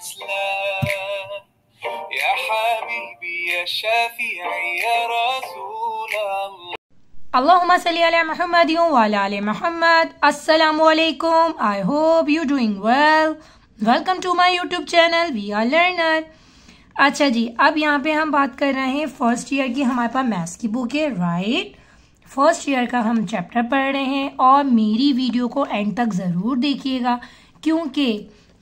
الإسلام يا حبيبي يا شافعي يا رسول الله Allahumma salli ala Muhammad wa ala ali Muhammad. Assalamu alaikum. I hope you doing well. Welcome to my YouTube channel We are Learner. अच्छा जी अब यहाँ पे हम बात कर रहे हैं फर्स्ट ईयर की हमारे पास मैथ्स की बुक है राइट फर्स्ट ईयर का हम चैप्टर पढ़ रहे हैं और मेरी वीडियो को एंड तक ज़रूर देखिएगा क्योंकि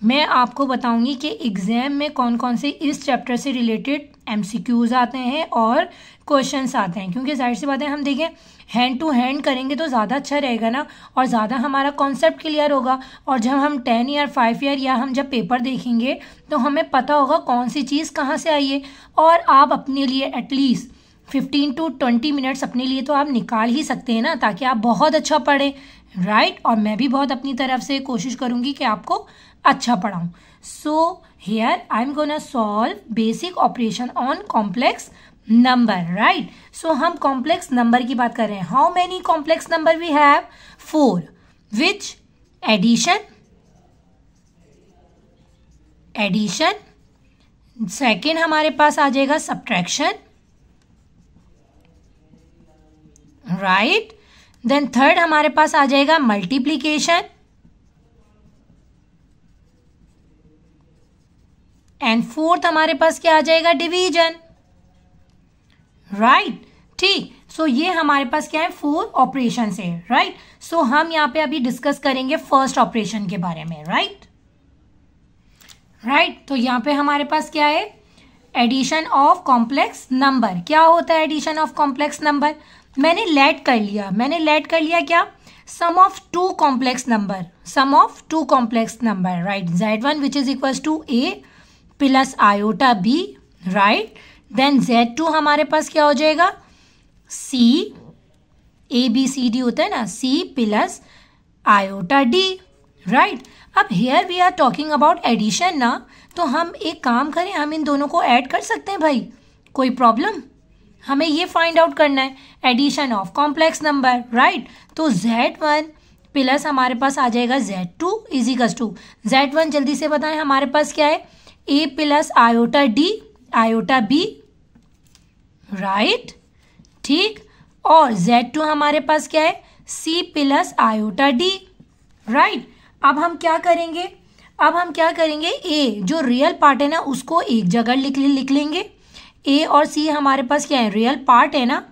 मैं आपको बताऊंगी कि एग्ज़ाम में कौन कौन से इस चैप्टर से रिलेटेड एमसीक्यूज़ आते हैं और क्वेश्चंस आते हैं क्योंकि जाहिर सी बात है हम देखें हैंड टू हैंड करेंगे तो ज़्यादा अच्छा रहेगा ना और ज़्यादा हमारा कॉन्सेप्ट क्लियर होगा और जब हम टेन ईयर फाइव ईयर या हम जब पेपर देखेंगे तो हमें पता होगा कौन सी चीज़ कहाँ से आई है और आप अपने लिए at least fifteen to twenty minutes अपने लिए तो आप निकाल ही सकते हैं ना ताकि आप बहुत अच्छा पढ़ें राइट और मैं भी बहुत अपनी तरफ से कोशिश करूंगी कि आपको अच्छा पढ़ाऊं so here I am gonna solve basic operation on complex number right so हम कॉम्प्लेक्स नंबर की बात कर रहे हैं how many complex number we have four which addition addition second हमारे पास आ जाएगा सब्ट्रैक्शन राइट देन थर्ड हमारे पास आ जाएगा मल्टीप्लीकेशन एंड फोर्थ हमारे पास क्या आ जाएगा डिवीजन राइट ठीक सो ये हमारे पास क्या है फोर ऑपरेशन है राइट right? सो so, हम यहां पे अभी डिस्कस करेंगे फर्स्ट ऑपरेशन के बारे में राइट right? Right right? तो यहां पे हमारे पास क्या है एडिशन ऑफ कॉम्प्लेक्स नंबर क्या होता है एडिशन ऑफ कॉम्प्लेक्स नंबर मैंने लेट कर लिया मैंने लेट कर लिया क्या sum of two complex number sum of two complex number right Z one which is equal to A plus iota B right then Z two हमारे पास क्या हो जाएगा सी ए बी सी डी होता है ना C plus iota D right अब here we are talking about addition ना तो हम एक काम करें हम इन दोनों को ऐड कर सकते हैं भाई कोई प्रॉब्लम हमें ये फाइंड आउट करना है addition of complex number right तो जेड वन प्लस हमारे पास आ जाएगा Z two is equals to Z one जल्दी से बताएं हमारे पास क्या है A plus iota D iota B right ठीक और जेड टू हमारे पास क्या है C plus iota D right अब हम क्या करेंगे अब हम क्या करेंगे ए जो रियल पार्ट है ना उसको एक जगह लिख लिख लेंगे ए और सी हमारे पास क्या है रियल पार्ट है ना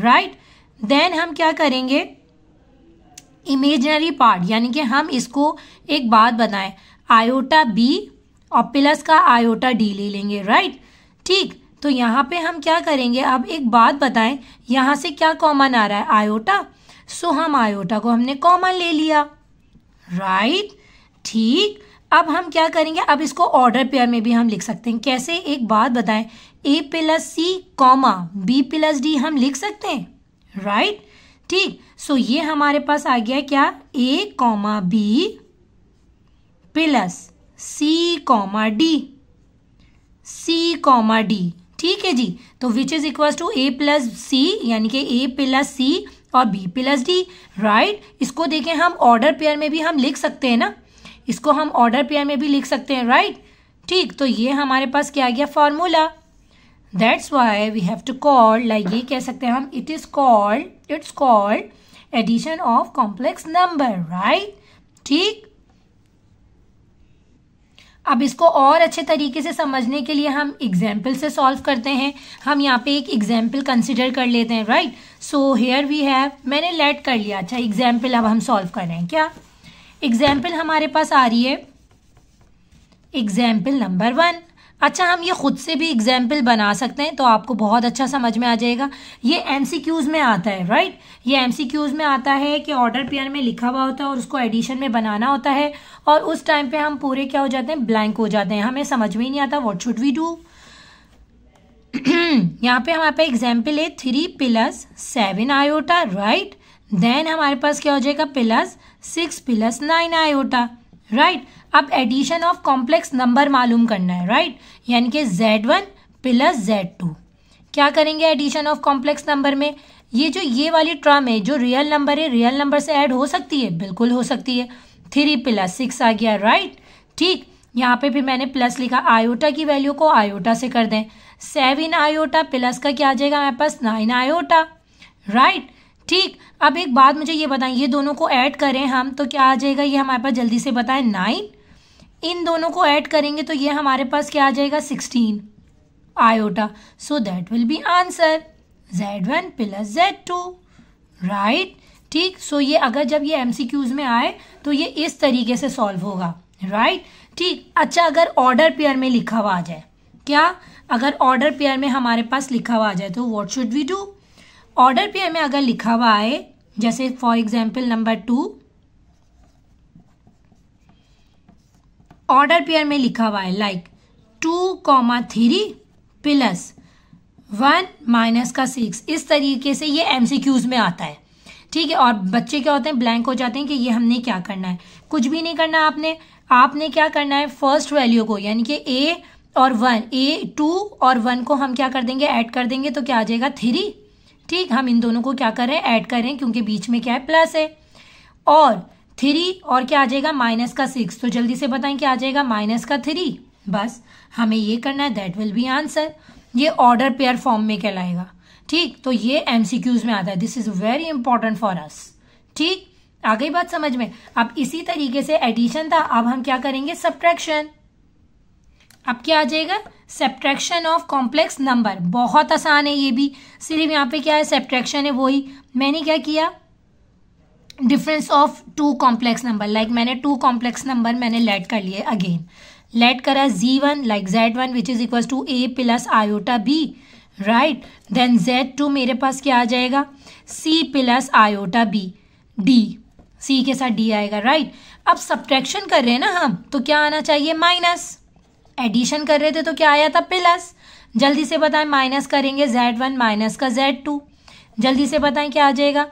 राइट right? देन हम क्या करेंगे इमेजनरी पार्ट यानी कि हम इसको एक बात बताएं आयोटा बी और प्लस का आयोटा डी ले लेंगे राइट ठीक तो यहाँ पे हम क्या करेंगे अब एक बात बताएं यहाँ से क्या कॉमन आ रहा है आयोटा सो हम आयोटा को हमने कॉमन ले लिया राइट ठीक अब हम क्या करेंगे अब इसको ऑर्डर पेयर में भी हम लिख सकते हैं कैसे एक बात बताएं A plus C comma B plus D हम लिख सकते हैं राइट ठीक सो ये हमारे पास आ गया क्या A comma B plus C comma D C comma D ठीक है जी तो which is equal to A plus C यानी कि ए प्लस सी और बी प्लस डी राइट इसको देखें हम ऑर्डर पेयर में भी हम लिख सकते हैं ना इसको हम ऑर्डर पेयर में भी लिख सकते हैं राइट right? ठीक तो ये हमारे पास क्या आ गया formula that's why we have to call like ये कह सकते हैं हम it is called it's called addition of complex number right ठीक अब इसको और अच्छे तरीके से समझने के लिए हम एग्जाम्पल से सॉल्व करते हैं हम यहाँ पे एक एग्जाम्पल कंसिडर कर लेते हैं right so here we have मैंने लेट कर लिया अच्छा एग्जाम्पल अब हम सॉल्व कर रहे हैं क्या एग्जाम्पल हमारे पास आ रही है एग्जाम्पल नंबर वन अच्छा हम ये खुद से भी एग्जाम्पल बना सकते हैं तो आपको बहुत अच्छा समझ में आ जाएगा ये क्यूज में आता है राइट ये क्यूज में आता है कि ऑर्डर पेयर में लिखा हुआ होता है और उसको एडिशन में बनाना होता है और उस टाइम पे हम पूरे क्या हो जाते हैं ब्लैंक हो जाते हैं हमें समझ में ही नहीं आता व्हाट शुड वी डू यहाँ पे हमारे पास एग्जाम्पल है three plus seven iota right then हमारे पास क्या हो जाएगा plus six plus nine iota right अब एडिशन ऑफ कॉम्प्लेक्स नंबर मालूम करना है राइट right? यानी कि Z one plus Z two क्या करेंगे एडिशन ऑफ कॉम्प्लेक्स नंबर में ये जो ये वाली ट्रम है जो रियल नंबर है रियल नंबर से ऐड हो सकती है बिल्कुल हो सकती है थ्री प्लस सिक्स आ गया राइट right? ठीक यहाँ पे भी मैंने प्लस लिखा आयोटा की वैल्यू को आयोटा से कर दें सेवन आयोटा प्लस का क्या आ जाएगा हमारे पास नाइन आयोटा राइट right? ठीक अब एक बात मुझे ये बताएं ये दोनों को ऐड करें हम तो क्या आ जाएगा ये हमारे पास जल्दी से बताएं नाइन इन दोनों को ऐड करेंगे तो ये हमारे पास क्या आ जाएगा sixteen iota so that will be answer Z one plus Z two right ठीक सो ये अगर जब ये एम में आए तो ये इस तरीके से सॉल्व होगा राइट right? ठीक अच्छा अगर ऑर्डर पेयर में लिखा हुआ आ जाए क्या अगर ऑर्डर पेयर में हमारे पास लिखा हुआ आ जाए तो what should we do order pair में अगर लिखा हुआ आए जैसे for example number two order pair में लिखा हुआ है like two comma three plus one minus का सिक्स इस तरीके से ये एमसीक्यूज में आता है ठीक है और बच्चे क्या होते हैं ब्लैंक हो जाते हैं कि ये हमने क्या करना है कुछ भी नहीं करना आपने आपने क्या करना है फर्स्ट वैल्यू को यानी कि ए और वन ए टू और वन को हम क्या कर देंगे ऐड कर देंगे तो क्या आ जाएगा थ्री ठीक हम इन दोनों को क्या करें ऐड करें क्योंकि बीच में क्या है प्लस है और थ्री और क्या आ जाएगा माइनस का सिक्स तो जल्दी से बताएं क्या आ जाएगा माइनस का थ्री बस हमें ये करना है दैट विल बी आंसर ये ऑर्डर पेयर फॉर्म में कहलाएगा ठीक तो ये एमसीक्यूज में आता है this is very important for us ठीक आ गई बात समझ में अब इसी तरीके से एडिशन था अब हम क्या करेंगे सब्ट्रैक्शन अब क्या आ जाएगा सेप्ट्रैक्शन ऑफ कॉम्प्लेक्स नंबर बहुत आसान है ये भी सिर्फ यहाँ पे क्या है सेप्ट्रैक्शन है वही मैंने क्या किया difference of two complex number like मैंने टू कॉम्प्लेक्स नंबर मैंने लेट कर लिए अगेन लेट करा Z one like Z one which is equal to A plus iota B right then Z two मेरे पास क्या आ जाएगा C plus iota B D C के साथ डी आएगा राइट right? अब सब्ट्रैक्शन कर रहे हैं ना हम तो क्या आना चाहिए माइनस एडिशन कर रहे थे तो क्या आया था प्लस जल्दी से बताएं माइनस करेंगे जेड वन माइनस का जेड टू जल्दी से बताएं क्या आ जाएगा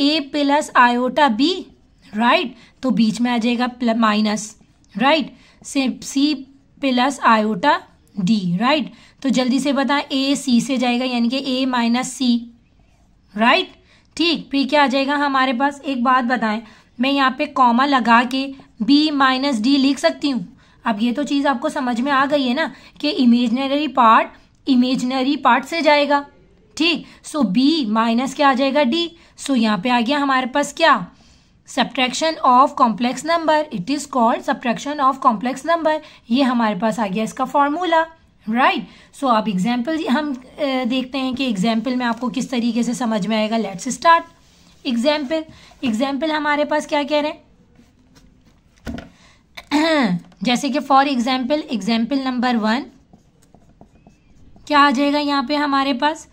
A plus iota B right तो बीच में आ जाएगा माइनस राइट से C plus iota D right तो जल्दी से बताएं ए सी से जाएगा यानी कि ए माइनस सी राइट ठीक फिर क्या आ जाएगा हमारे पास एक बात बताएं मैं यहाँ पे कॉमा लगा के बी माइनस डी लिख सकती हूँ अब ये तो चीज़ आपको समझ में आ गई है ना कि इमेजनरी पार्ट इमेजनरी पार्ट से जाएगा ठीक सो बी माइनस क्या आ जाएगा डी सो यहाँ पे आ गया हमारे पास क्या subtraction of complex number it is called subtraction of complex number ये हमारे पास आ गया इसका फॉर्मूला राइट सो अब एग्जाम्पल हम देखते हैं कि एग्जाम्पल में आपको किस तरीके से समझ में आएगा लेट्स स्टार्ट एग्जाम्पल एग्जाम्पल हमारे पास क्या कह रहे हैं जैसे कि for example example number one क्या आ जाएगा यहाँ पे हमारे पास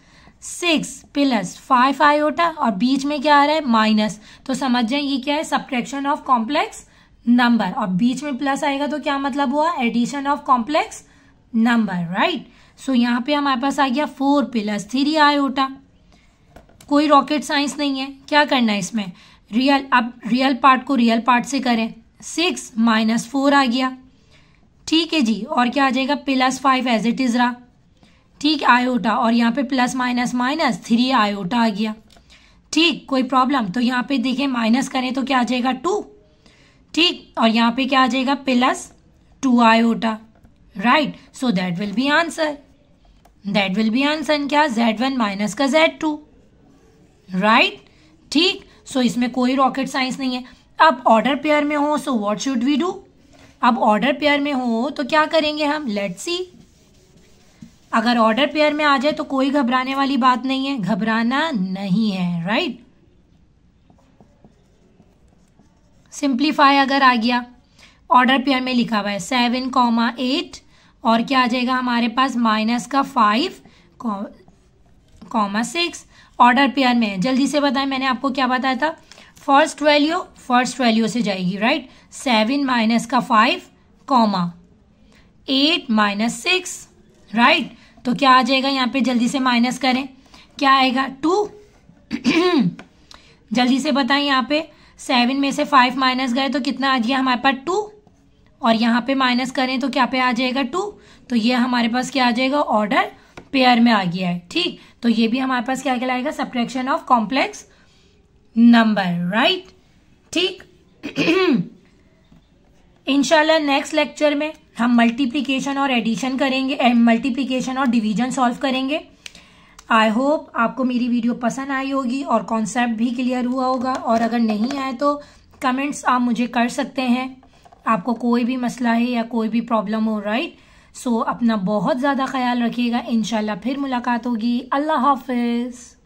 सिक्स प्लस फाइव आयोटा और बीच में क्या आ रहा है माइनस तो समझ जाए ये क्या है सब्ट्रैक्शन ऑफ कॉम्प्लेक्स नंबर और बीच में प्लस आएगा तो क्या मतलब हुआ addition of complex number right so यहाँ पे हमारे पास आ गया फोर प्लस थ्री आयोटा कोई रॉकेट साइंस नहीं है क्या करना है इसमें रियल अब रियल पार्ट को रियल पार्ट से करें सिक्स माइनस फोर आ गया ठीक है जी और क्या आ जाएगा plus five as it is रहा ठीक आयोटा और यहाँ पे plus minus minus three iota आ गया ठीक कोई प्रॉब्लम तो यहाँ पे देखें माइनस करें तो क्या आ जाएगा टू ठीक और यहाँ पे क्या आ जाएगा plus two iota right so that will be answer that will be answer क्या जेड वन माइनस का जेड टू राइट ठीक सो इसमें कोई रॉकेट साइंस नहीं है अब ऑर्डर पेयर में हो so what should we do अब ऑर्डर पेयर में हो तो क्या करेंगे हम लेट सी अगर ऑर्डर पेयर में आ जाए तो कोई घबराने वाली बात नहीं है घबराना नहीं है राइट सिंप्लीफाई अगर आ गया ऑर्डर पेयर में लिखा हुआ है सेवन कॉमा एट और क्या आ जाएगा हमारे पास माइनस का five comma six order pair में जल्दी से बताएं मैंने आपको क्या बताया था फर्स्ट वैल्यू फर्स्ट वैल्यू से जाएगी राइट सेवन माइनस का five comma eight minus six right तो क्या आ जाएगा यहाँ पे जल्दी से माइनस करें क्या आएगा टू जल्दी से बताएं यहाँ पे सेवन में से फाइव माइनस गए तो कितना आ गया हमारे पास टू और यहाँ पे माइनस करें तो क्या पे आ जाएगा टू तो ये हमारे पास क्या आ जाएगा ऑर्डर पेयर में आ गया है ठीक तो ये भी हमारे पास क्या कहलाएगा subtraction of complex number right ठीक इनशाला नेक्स्ट लेक्चर में हम मल्टीप्लीकेशन और एडिशन करेंगे मल्टीप्लीकेशन eh, और डिवीजन सॉल्व करेंगे आई होप आपको मेरी वीडियो पसंद आई होगी और कॉन्सेप्ट भी क्लियर हुआ होगा और अगर नहीं आए तो कमेंट्स आप मुझे कर सकते हैं आपको कोई भी मसला है या कोई भी प्रॉब्लम हो राइट सो so, अपना बहुत ज़्यादा ख्याल रखिएगा इन फिर मुलाकात होगी अल्लाह हाफिज़